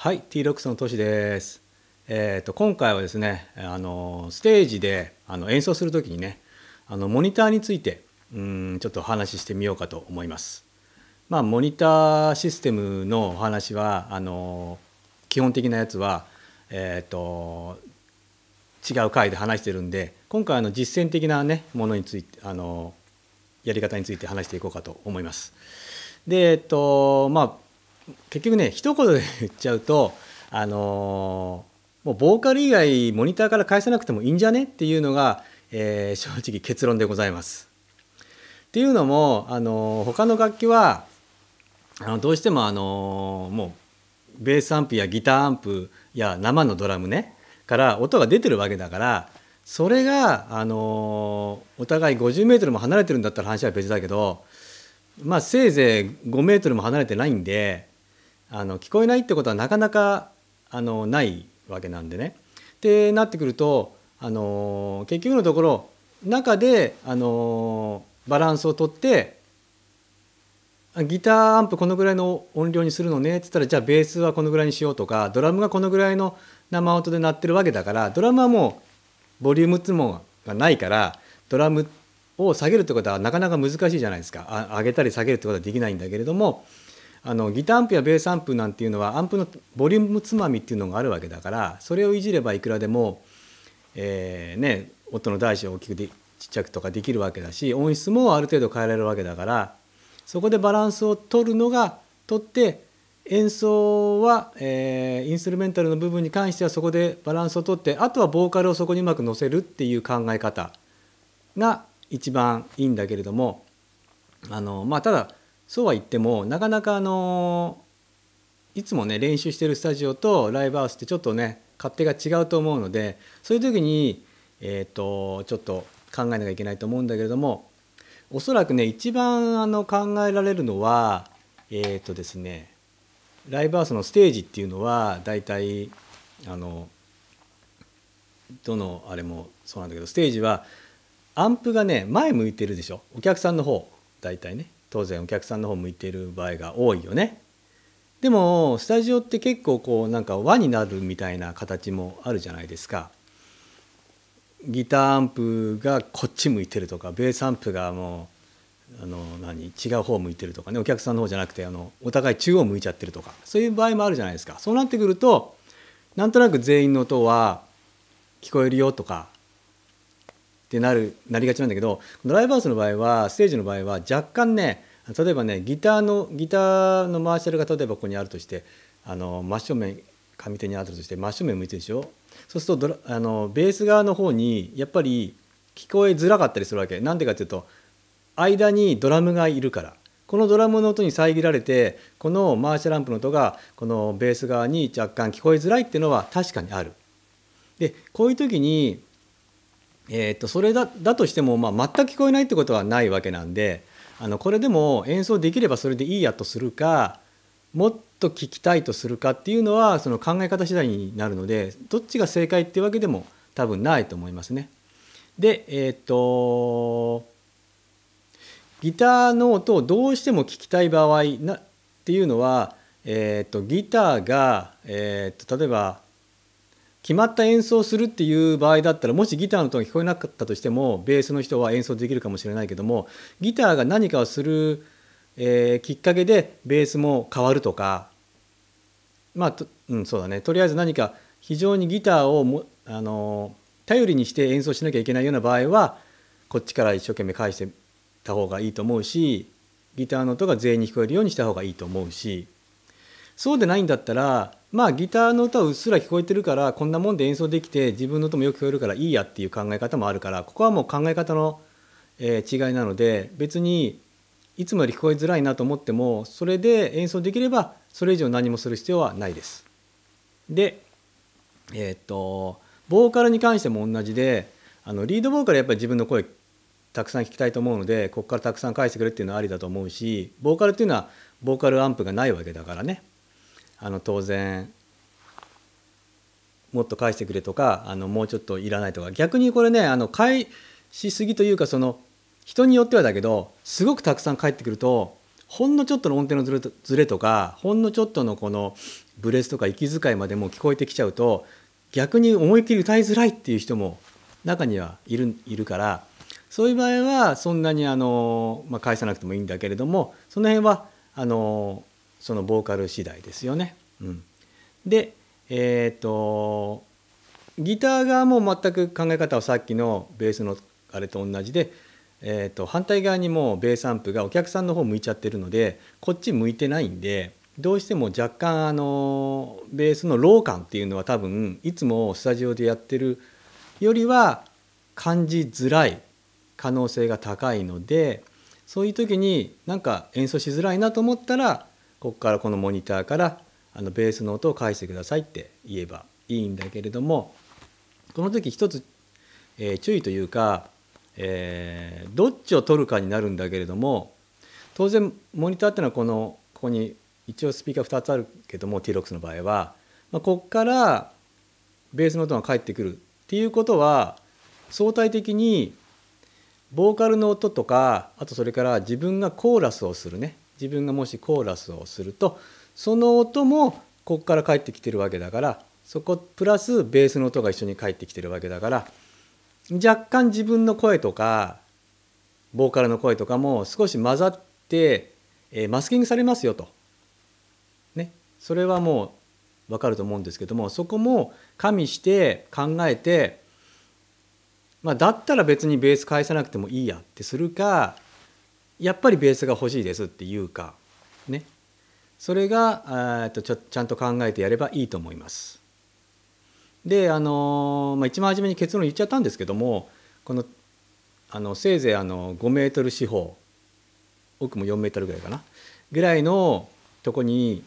はい、t ックスのトシです。えっ、ー、と今回はですね、あのステージであの演奏する時にね、あのモニターについてうんちょっとお話ししてみようかと思います。まあモニターシステムのお話はあの基本的なやつはえっ、ー、と違う回で話してるんで、今回あの実践的なねものについてあのやり方について話していこうかと思います。でえっ、ー、とまあ結局ね一言で言っちゃうとあのもうボーカル以外モニターから返さなくてもいいんじゃねっていうのが、えー、正直結論でございます。っていうのもあの他の楽器はあのどうしてもあのもうベースアンプやギターアンプや生のドラムねから音が出てるわけだからそれがあのお互い 50m も離れてるんだったら話は別だけどまあせいぜい 5m も離れてないんであの聞こえないってことはなかなかあのないわけなんでね。ってなってくるとあの結局のところ中であのバランスをとってギターアンプこのぐらいの音量にするのねっつったらじゃあベースはこのぐらいにしようとかドラムがこのぐらいの生音で鳴ってるわけだからドラムはもうボリュームつもがないからドラムを下げるってことはなかなか難しいじゃないですか上げたり下げるってことはできないんだけれどもあのギターアンプやベースアンプなんていうのはアンプのボリュームつまみっていうのがあるわけだからそれをいじればいくらでも、えー、ね、音の大小大きくでちっちゃくとかできるわけだし音質もある程度変えられるわけだからそこでバランスを取るのが取って演奏は、えー、インストゥルメンタルの部分に関してはそこでバランスを取ってあとはボーカルをそこにうまく乗せるっていう考え方が一番いいんだけれどもあのまあただそうは言ってもなかなかあのいつもね練習してるスタジオとライブハウスってちょっとね勝手が違うと思うのでそういう時に、えーと、ちょっと考えなきゃいけないと思うんだけれどもおそらくね一番あの考えられるのはえっ、ー、とですねライブハウスのステージっていうのは大体あのどのあれもそうなんだけどステージはアンプがね前向いてるでしょお客さんの方大体ね。当然お客さんの方向いてる場合が多いよね。でもスタジオって結構こうなんか輪になるみたいな形もあるじゃないですか。ギターアンプがこっち向いてるとかベースアンプがもうあの何違う方向いてるとかねお客さんの方じゃなくてあのお互い中央向いちゃってるとかそういう場合もあるじゃないですか。そうなってくるとなんとなく全員の音は聞こえるよとかってなるなりがちなんだけどドライバースの場合はステージの場合は若干ね例えばねギターのギターのマーシャルが例えばここにあるとしてあの真正面上手にあるとして真正面向いてるでしょそうするとあのベース側の方にやっぱり聞こえづらかったりするわけなんでかっていうと間にドラムがいるからこのドラムの音に遮られてこのマーシャルランプの音がこのベース側に若干聞こえづらいっていうのは確かにある。でこういう時にえー、とそれだだとしても、まあ、全く聞こえないってことはないわけなんであのこれでも演奏できればそれでいいやとするかもっと聞きたいとするかっていうのはその考え方次第になるのでどっちが正解っていうわけでも多分ないと思いますね。でえっ、ー、とギターの音をどうしても聞きたい場合なっていうのは、えーと、ギターが、えーと例えば決まった演奏するっていう場合だったらもしギターの音が聞こえなかったとしてもベースの人は演奏できるかもしれないけどもギターが何かをする、えー、きっかけでベースも変わるとかまあうんそうだねとりあえず何か非常にギターをもあの頼りにして演奏しなきゃいけないような場合はこっちから一生懸命返してた方がいいと思うしギターの音が全員に聞こえるようにした方がいいと思うしそうでないんだったらまあギターの歌うっすら聞こえてるからこんなもんで演奏できて自分の音もよく聞こえるからいいやっていう考え方もあるからここはもう考え方の、え違いなので別にいつもより聞こえづらいなと思ってもそれで演奏できればそれ以上何もする必要はないです。でえー、っとボーカルに関しても同じであのリードボーカルやっぱり自分の声たくさん聞きたいと思うのでここからたくさん返してくれっていうのはありだと思うしボーカルっていうのはボーカルアンプがないわけだからねあの当然もっと返してくれとかあのもうちょっといらないとか逆にこれねあの返しすぎというかその人によってはだけどすごくたくさん返ってくるとほんのちょっとの音程のずれずれとかほんのちょっとのこのブレスとか息遣いまでも聞こえてきちゃうと逆に思いっきり歌いづらいっていう人も中にはいるいるからそういう場合はそんなにあの、まあ、返さなくてもいいんだけれどもその辺はあのそのボーカル次第ですよね。うん、でえっ、ー、とギター側も全く考え方はさっきのベースのあれと同じで、えーと、反対側にもベースアンプがお客さんの方向いちゃってるのでこっち向いてないんでどうしても若干あのベースのロー感っていうのは多分いつもスタジオでやってるよりは感じづらい可能性が高いのでそういう時になんか演奏しづらいなと思ったらここからこのモニターからあのベースの音を返してくださいって言えばいいんだけれどもこの時一つ、えー、注意というか、えー、どっちを取るかになるんだけれども当然モニターっていうのはこのここに一応スピーカー2つあるけども T6 の場合は、まあ、ここからベースの音が返ってくるっていうことは相対的にボーカルの音とかあとそれから自分がコーラスをするね自分がもしコーラスをするとその音もここから返ってきてるわけだからそこプラスベースの音が一緒に返ってきてるわけだから若干自分の声とかボーカルの声とかも少し混ざって、えー、マスキングされますよと。ね、それはもう分かると思うんですけどもそこも加味して考えて、まあ、だったら別にベース返さなくてもいいやってするかやっぱりベースが欲しいですっていうかねそれがあとちょちゃんと考えてやればいいと思います。であの、まあ、一番初めに結論言っちゃったんですけどもこのあのせいぜいあの5メートル四方奥も4メートルぐらいかなぐらいのとこに、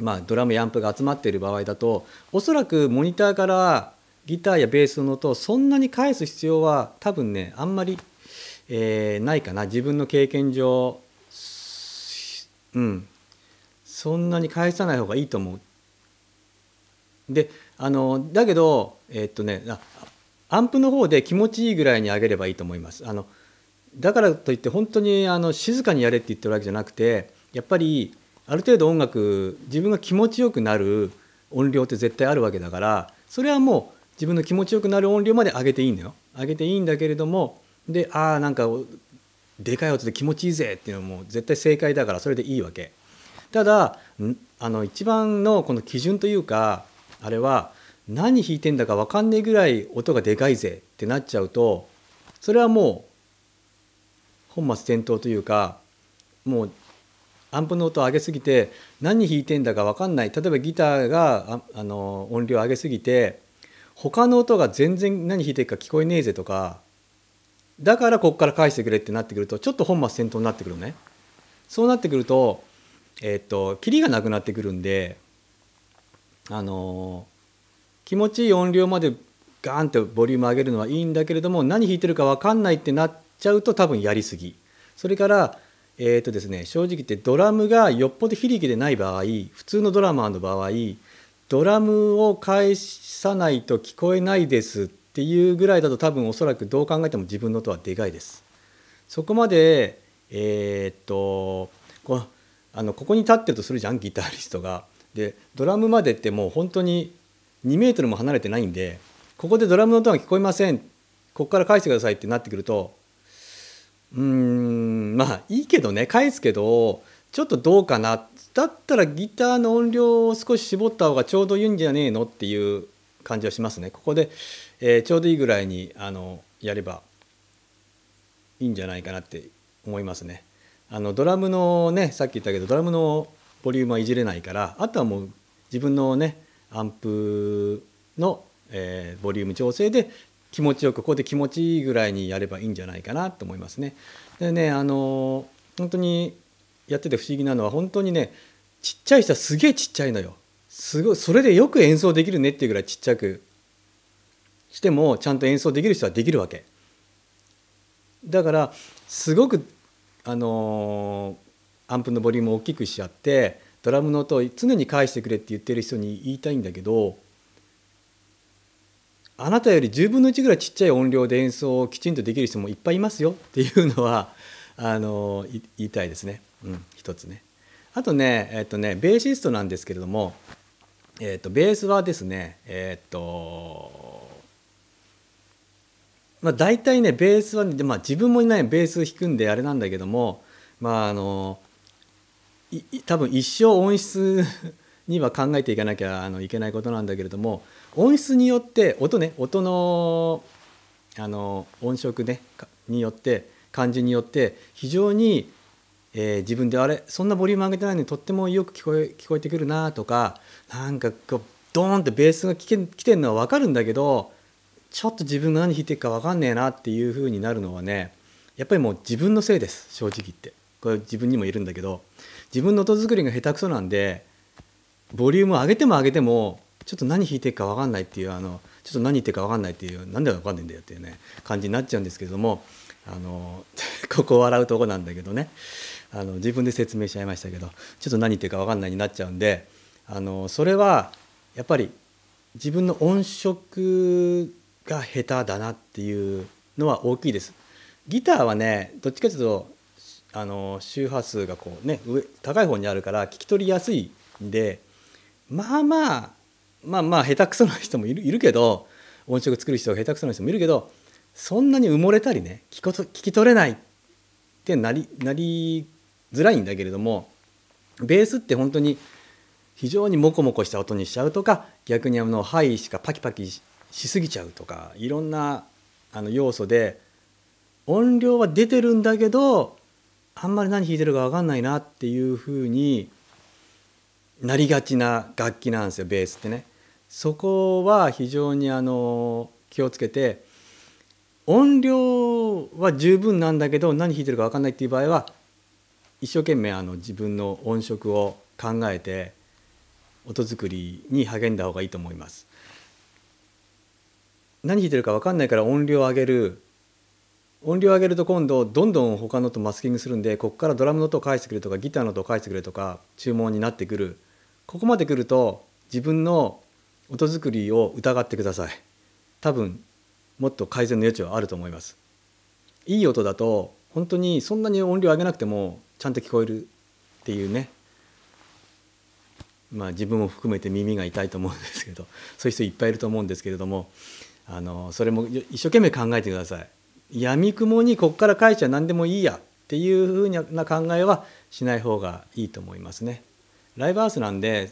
まあ、ドラムやアンプが集まっている場合だとおそらくモニターからギターやベースの音をそんなに返す必要は多分ねあんまりえー、ないかな自分の経験上うんそんなに返さない方がいいと思う。であのだけどえー、っとねアンプの方で気持ちいいぐらいに上げればいいと思います。あのだからといって本当にあの静かにやれって言ってるわけじゃなくてやっぱりある程度音楽自分が気持ちよくなる音量って絶対あるわけだからそれはもう自分の気持ちよくなる音量まで上げていいんだよ上げていいんだけれどもでああんかでかい音で気持ちいいぜっていうのも絶対正解だからそれでいいわけただあの一番のこの基準というかあれは何弾いてんだか分かんねえぐらい音がでかいぜってなっちゃうとそれはもう本末転倒というかもうアンプの音を上げすぎて何弾いてんだか分かんない例えばギターがあの音量を上げすぎて他の音が全然何弾いてるか聞こえねえぜとかだからここから返してくれってなってくるとちょっと本末転倒になってくるねそうなってくるとえー、っとキリがなくなってくるんであのー、気持ちいい音量までガーンとボリューム上げるのはいいんだけれども何弾いてるか分かんないってなっちゃうと多分やりすぎそれからえーとですね、正直言ってドラムがよっぽど非力でない場合普通のドラマーの場合ドラムを返さないと聞こえないですってっていうぐらいだと多分おそらくどう考えても自分の音はでかいです。そこまでえー、っとこあのここに立ってるとするじゃんギタリストが。でドラムまでってもう本当に2メートルも離れてないんでここでドラムの音が聞こえませんここから返してくださいってなってくるとうーんまあいいけどね返すけどちょっとどうかなだったらギターの音量を少し絞った方がちょうどいいんじゃねえのっていう感じはしますね。ここでえー、ちょうどいいぐらいにあのやればいいんじゃないかなって思いますね。あのドラムのねさっき言ったけどドラムのボリュームはいじれないからあとはもう自分のねアンプの、えー、ボリューム調整で気持ちよくここで気持ちいいぐらいにやればいいんじゃないかなと思いますね。でねあの本当にやってて不思議なのは本当にねちっちゃい人はすげえちっちゃいのよ。すごいそれでよく演奏できるねっていうぐらいちっちゃくしてもちゃんと演奏できる人はできるわけだからすごくあのアンプのボリュームを大きくしちゃってドラムの音を常に返してくれって言ってる人に言いたいんだけどあなたより10分の1ぐらいちっちゃい音量で演奏をきちんとできる人もいっぱいいますよっていうのは あの言いたいですね、うん、一つね。あとね,、えっとねベーシストなんですけれども、えっと、ベースはですね、えっとまあ、大体ねベースは、まあ、自分もいないベース弾くんであれなんだけどもまああの多分一生音質には考えていかなきゃあのいけないことなんだけれども音質によって音ね音のあの音色ねによって感じによって非常に、えー、自分であれそんなボリューム上げてないのにとってもよく聞こえ聞こえてくるなとかなんかこうドーンってベースが来来てるのは分かるんだけどちょっと自分が何弾いてるか分かんねえなっていう風になるのはねやっぱりもう自分のせいです正直言ってこれ自分にもいるんだけど自分の音作りが下手くそなんでボリュームを上げても上げてもちょっと何弾いてるか分かんないっていうあのちょっと何言ってるか分かんないっていう何で分かんないんだよっていうね感じになっちゃうんですけどもあの ここ笑うとこなんだけどねあの自分で説明しちゃいましたけどちょっと何言ってるか分かんないになっちゃうんであのそれはやっぱり自分の音色が下手だなっていうのは大きいです。ギターはねどっちかというとあの周波数がこうね上高い方にあるから聞き取りやすいんでまあまあまあまあ下手くそな人もいるいるけど音色作る人が下手くそな人もいるけどそんなに埋もれたりね聞こ聞き取れないってなりなりづらいんだけれどもベースって本当に非常にモコモコした音にしちゃうとか逆にあのハイしかパキパキしすぎちゃうとかいろんなあの要素で音量は出てるんだけどあんまり何弾いてるか分かんないなっていうふうになりがちな楽器なんですよベースってね。そこは非常にあの気をつけて音量は十分なんだけど何弾いてるか分かんないっていう場合は一生懸命あの自分の音色を考えて音作りに励んだ方がいいと思います。何弾いてるか分かんないから音量上げる音量上げると今度どんどん他のとマスキングするんでここからドラムの音を返してくれとかギターの音を返してくれとか注文になってくるここまでくると自分の音作りを疑ってください多分もっと改善の余地はあると思いますいい音だと本当にそんなに音量上げなくてもちゃんと聞こえるっていうねまあ自分も含めて耳が痛いと思うんですけどそういう人いっぱいいると思うんですけれどもあのそれも一生懸命考えてください。闇雲にここから返しちゃ何でもいいやっていうふうな考えはしない方がいいと思いますね。ライブハウスなんで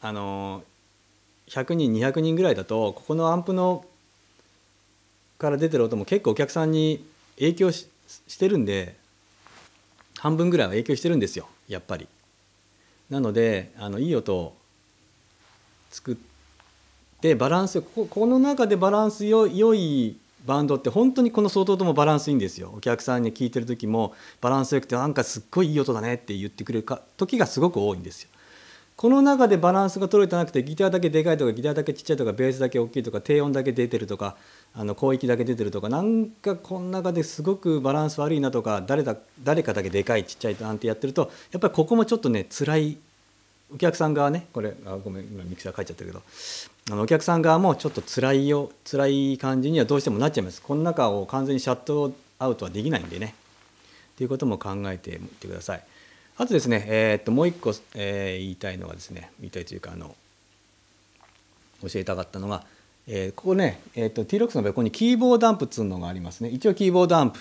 あの100人200人ぐらいだとここのアンプのから出てる音も結構お客さんに影響してるんで半分ぐらいは影響してるんですよやっぱり。なのであのいい音を作ってでバランスここの中でバランスよ良いバンドって本当にこの相当ともバランスいいんですよお客さんに聞いてる時もバランスよくてなんかすっごいいい音だねって言ってくれるか時がすごく多いんですよ。この中でバランスが取れてなくてギターだけでかいとかギターだけちっちゃいとかベースだけ大きいとか低音だけ出てるとかあの広域だけ出てるとかなんかこの中ですごくバランス悪いなとか誰だ誰かだけでかいちっちゃいなんてやってるとやっぱりここもちょっとね辛いお客さん側ねこれあごめん今ミキサー書いちゃったけどあのお客さん側もちょっと辛いよ辛い感じにはどうしてもなっちゃいますこの中を完全にシャットアウトはできないんでねということも考えてみてくださいあとですねえー、っともう一個、えー、言いたいのはですね言いたいというかあの教えたかったのが、えー、ここね、えー、ロックスの横にキーボードダンプっつうのがありますね一応キーボードダンプ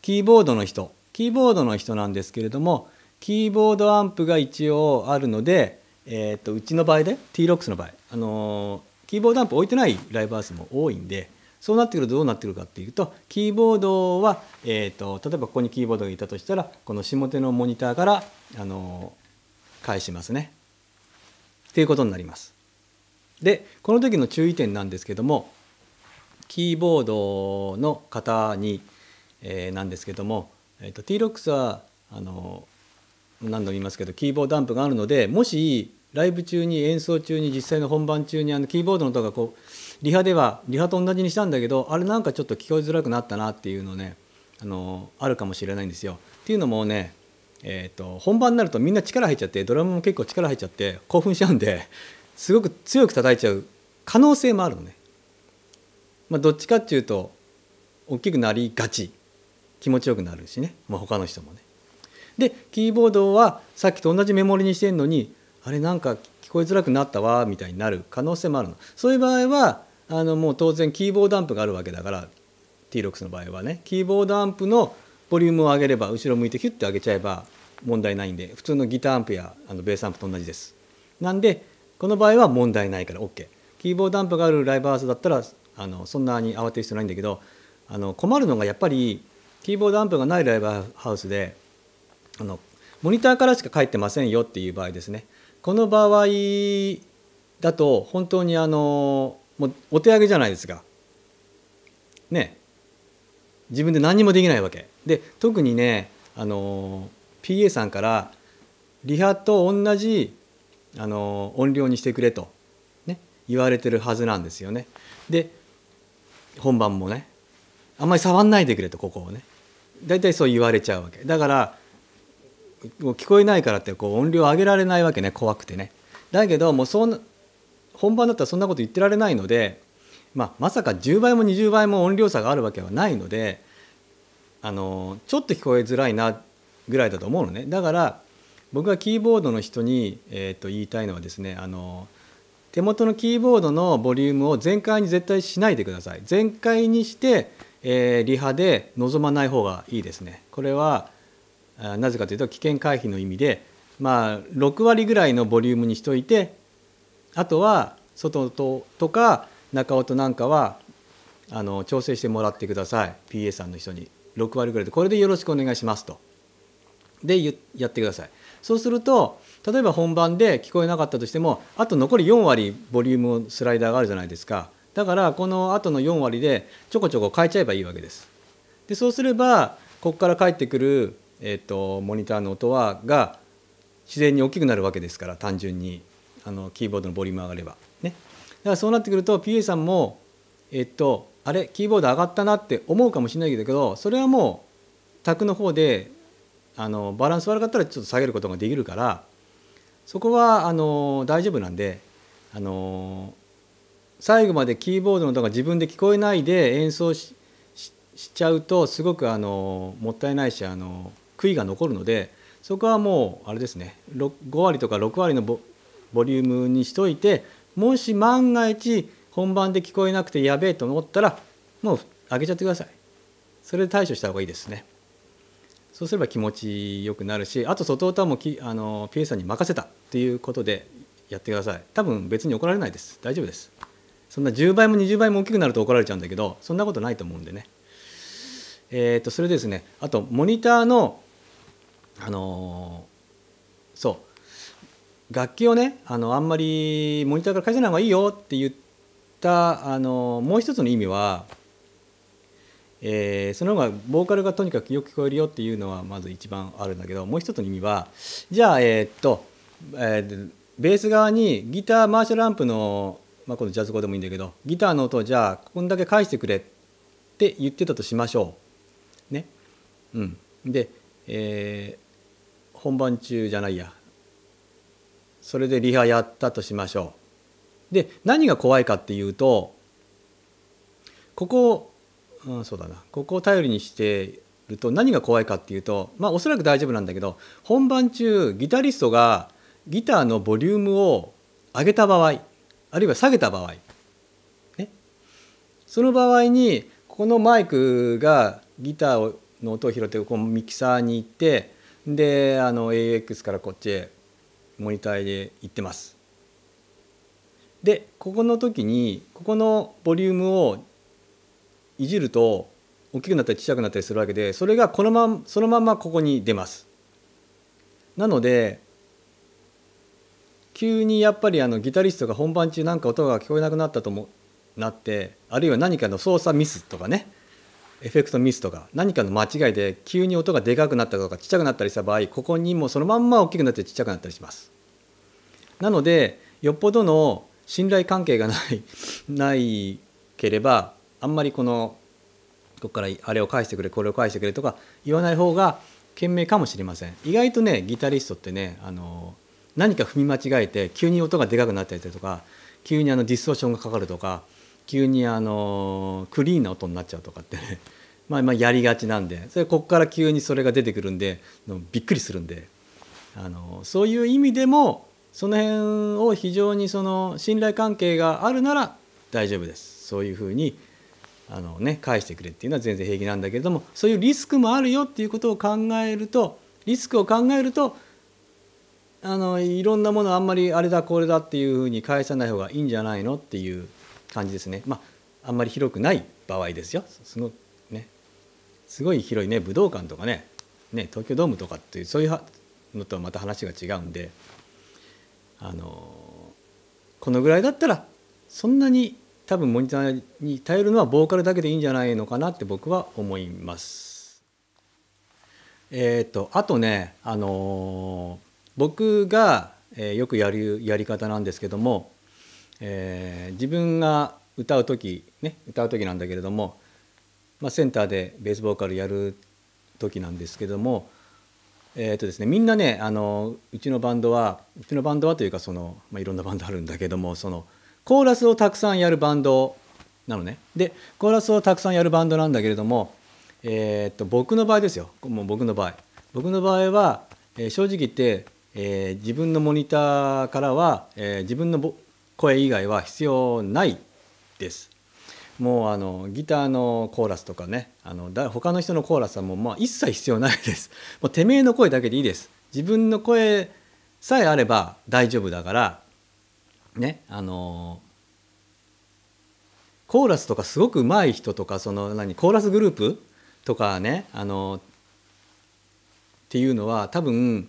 キーボードの人キーボードの人なんですけれどもキーボードアンプが一応あるので、えー、とうちの場合で T-ROX の場合、あのキーボードアンプ置いてないライブハウスも多いんでそうなってくるとどうなってくるかっていうとキーボードは、えーと、例えばここにキーボードがいたとしたらこの下手のモニターから、あの返しますね。っていうことになります。でこの時の注意点なんですけどもキーボードの方に、えー、なんですけども、えーと、T-ROX はあの何度も言いますけどキーボードアンプがあるのでもしライブ中に演奏中に実際の本番中にあのキーボードの音がこうリハではリハと同じにしたんだけどあれなんかちょっと聞こえづらくなったなっていうのねあのあるかもしれないんですよ。っていうのもね、えーと、本番になるとみんな力入っちゃってドラムも結構力入っちゃって興奮しちゃうんですごく強く叩いちゃう可能性もあるのね。まあ、どっちかっていうと大きくなりがち気持ちよくなるしね、まあ、他の人もね。でキーボードはさっきと同じメモリにしてんのにあれなんか聞こえづらくなったわみたいになる可能性もあるのそういう場合はあのもう当然キーボードアンプがあるわけだから T6 の場合はねキーボードアンプのボリュームを上げれば後ろ向いてヒュッて上げちゃえば問題ないんで普通のギターアンプやあのベースアンプと同じです。なんでこの場合は問題ないから OK。キーボードアンプがあるライブハウスだったらあのそんなに慌てる必要ないんだけどあの困るのがやっぱりキーボードアンプがないライブハウスであのモニターからしか書いてませんよっていう場合ですねこの場合だと本当にあのもうお手上げじゃないですかね自分で何もできないわけで特にねあの PA さんからリハと同じあの音量にしてくれと、ね、言われてるはずなんですよねで本番もねあんまり触んないでくれとここをね大体そう言われちゃうわけだからもう聞こえないからってこう音量上げられないわけね怖くてねだけどもうそん本番だったらそんなこと言ってられないので、まあ、まさか10倍も20倍も音量差があるわけはないのであのちょっと聞こえづらいなぐらいだと思うのねだから僕がキーボードの人に、えー、と言いたいのはですねあの手元のキーボードのボリュームを全開に絶対しないでください全開にして、えー、リハで望まない方がいいですねこれはなぜかというと危険回避の意味で、まあ、6割ぐらいのボリュームにしといてあとは外ととか中音なんかはあの調整してもらってください PA さんの人に6割ぐらいでこれでよろしくお願いしますとでやってくださいそうすると例えば本番で聞こえなかったとしてもあと残り4割ボリュームスライダーがあるじゃないですかだからこの後の4割でちょこちょこ変えちゃえばいいわけですでそうすればここから帰ってくるえーと、モニターの音はが自然に大きくなるわけですから単純にあのキーボードのボリューム上がれば。ね、だからそうなってくると PA さんも、えっ、ー、と、あれキーボード上がったなって思うかもしれないけどそれはもう卓の方であのバランス悪かったらちょっと下げることができるからそこはあの大丈夫なんであの最後までキーボードの音が自分で聞こえないで演奏しちゃうとすごくあのもったいないしあの悔いが残るのでそこはもうあれですね5割とか6割のボリュームにしといてもし万が一本番で聞こえなくてやべえと思ったらもう上げちゃってくださいそれで対処した方がいいですねそうすれば気持ちよくなるしあと外歌もきあの p さんに任せたっていうことでやってください多分別に怒られないです大丈夫ですそんな10倍も20倍も大きくなると怒られちゃうんだけどそんなことないと思うんでねえっ、とそれですねあとモニターのあのそう楽器をねあのあんまりモニターから返さない方がいいよって言ったあのもう一つの意味は、えー、その方がボーカルがとにかくよく聞こえるよっていうのはまず一番あるんだけどもう一つの意味はじゃあえー、っと、えー、ベース側にギターマーシャルアンプの、まあ、このジャズ語でもいいんだけどギターの音をじゃあこんだけ返してくれって言ってたとしましょう。ね。うん、で、えー本番中じゃないやそれでリハやったとしましょう。で何が怖いかっていうとここ、うん、そうだなここを頼りにしてると何が怖いかっていうとまあおそらく大丈夫なんだけど本番中ギタリストがギターのボリュームを上げた場合あるいは下げた場合、ね、その場合にこのマイクがギターの音を拾ってこうミキサーに行ってであの AX からこっちへモニターで行ってますでここの時にここのボリュームをいじると大きくなったり小さくなったりするわけでそれがこのまんそのままここに出ますなので急にやっぱりあのギタリストが本番中なんか音が聞こえなくなったともなってあるいは何かの操作ミスとかねエフェクトミストが何かの間違いで急に音がでかくなったとかちっちゃくなったりした場合ここにもそのまんま大きくなってちっちゃくなったりしますなのでよっぽどの信頼関係がないないければあんまりこのここからあれを返してくれこれを返してくれとか言わない方が賢明かもしれません意外とねギタリストってねあの何か踏み間違えて急に音がでかくなったりとか急にあのディストーションがかかるとか急にあのクリーンな音になっちゃうとかってね、まあ、まあやりがちなんでそれここから急にそれが出てくるんでびっくりするんであのそういう意味でもその辺を非常にその信頼関係があるなら大丈夫ですそういうふうにあの、ね、返してくれっていうのは全然平気なんだけれどもそういうリスクもあるよっていうことを考えるとリスクを考えるとあのいろんなものあんまりあれだこれだっていうふうに返さない方がいいんじゃないのっていう感じですね。まあ、あんまり広くない場合ですよ。すごね、すごい広いね武道館とかねね東京ドームとかっていうそういうのとはまた話が違うんであのこのぐらいだったらそんなに多分モニターに頼るのはボーカルだけでいいんじゃないのかなって僕は思います。えっ、ー、とあとねあの僕が、えよくやるやり方なんですけどもえー、自分が歌う時ね歌う時なんだけれども、まあ、センターでベースボーカルやる時なんですけども、えーとですね、みんなねあのうちのバンドはうちのバンドはというかその、まあ、いろんなバンドあるんだけどもそのコーラスをたくさんやるバンドなのね。でコーラスをたくさんやるバンドなんだけれども、えーと、僕の場合ですよもう僕の場合。僕の場合は、えー、正直言って、えー、自分のモニターからは、えー、自分の声以外は必要ないです。もうあのギターのコーラスとかねあのだ他の人のコーラスはもうまあ一切必要ないです もうてめえの声だけでいいです自分の声さえあれば大丈夫だからねあのコーラスとかすごく上手い人とかその何コーラスグループとかねあのっていうのは多分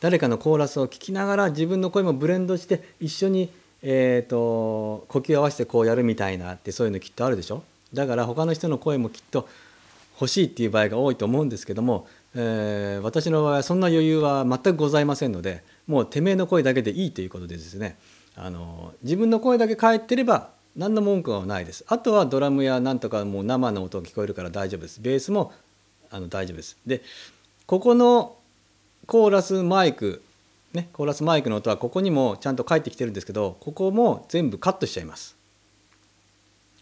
誰かのコーラスを聴きながら自分の声もブレンドして一緒にえーと、呼吸合わせてこうやるみたいなってそういうのきっとあるでしょだから他の人の声もきっと欲しいっていう場合が多いと思うんですけども、えー、私の場合はそんな余裕は全くございませんのでもうてめえの声だけでいいということでですねあの自分の声だけ返ってれば何の文句はないですあとはドラムやなんとかもう生の音が聞こえるから大丈夫ですベースもあの大丈夫ですでここのコーラスマイクね、コーラスマイクの音はここにもちゃんと返ってきてるんですけどここも全部カットしちゃいます。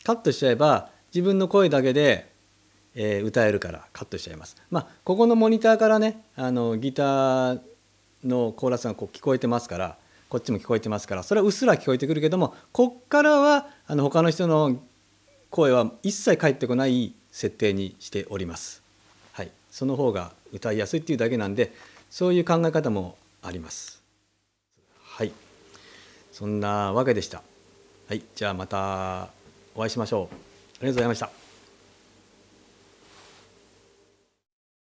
カットしちゃえば自分の声だけで、え歌えるからカットしちゃいます。まあ、ここのモニターからねあのギターのコーラスがこう聞こえてますからこっちも聞こえてますからそれはうっすら聞こえてくるけどもこっからはあの他の人の声は一切返ってこない設定にしております。はい、その方が歌いやすいっていうだけなんでそういう考え方もあります。はい、そんなわけでした。はい、じゃあまたお会いしましょう。ありがとうございました。